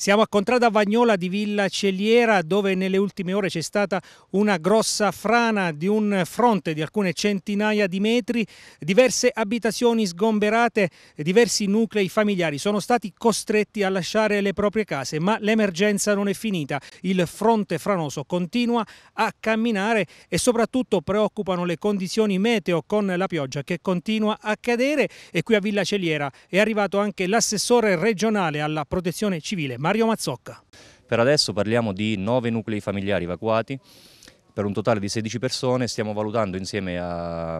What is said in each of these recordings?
Siamo a Contrada Vagnola di Villa Celiera dove nelle ultime ore c'è stata una grossa frana di un fronte di alcune centinaia di metri, diverse abitazioni sgomberate, diversi nuclei familiari sono stati costretti a lasciare le proprie case, ma l'emergenza non è finita. Il fronte franoso continua a camminare e soprattutto preoccupano le condizioni meteo con la pioggia che continua a cadere e qui a Villa Celiera è arrivato anche l'assessore regionale alla protezione civile. Mario Mazzocca. Per adesso parliamo di 9 nuclei familiari evacuati per un totale di 16 persone, stiamo valutando insieme a,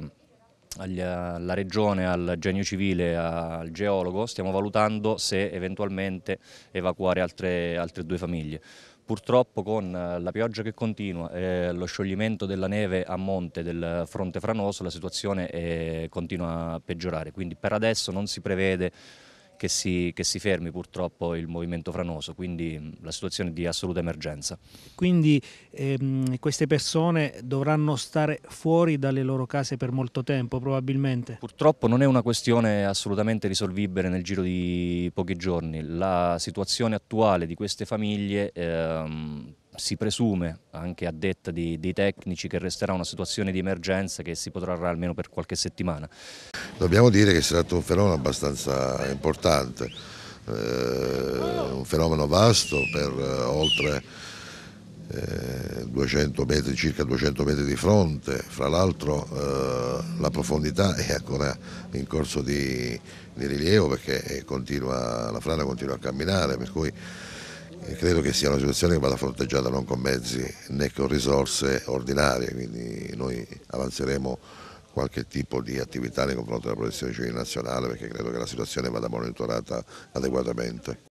alla regione, al genio civile, al geologo, stiamo valutando se eventualmente evacuare altre, altre due famiglie. Purtroppo con eh, la pioggia che continua e lo scioglimento della neve a monte del fronte franoso la situazione è, eh, continua a peggiorare, quindi per adesso non si prevede che si, che si, fermi purtroppo il movimento franoso, quindi mm, la situazione di assoluta emergenza. Quindi ehm, queste persone dovranno stare fuori dalle loro case per molto tempo probabilmente? Purtroppo non è una questione assolutamente risolvibile nel giro di pochi giorni, la situazione attuale di queste famiglie ehm, si presume, anche a detta di, dei tecnici, che resterà una situazione di emergenza che si potrà almeno per qualche settimana. Dobbiamo dire che è stato un fenomeno abbastanza importante, eh, un fenomeno vasto per eh, oltre eh, 200 metri, circa 200 metri di fronte, fra l'altro eh, la profondità è ancora in corso di, di rilievo perché continua, la frana continua a camminare, per cui credo che sia una situazione che vada fronteggiata non con mezzi né con risorse ordinarie, quindi noi avanzeremo qualche tipo di attività nei confronti della protezione civile nazionale perché credo che la situazione vada monitorata adeguatamente.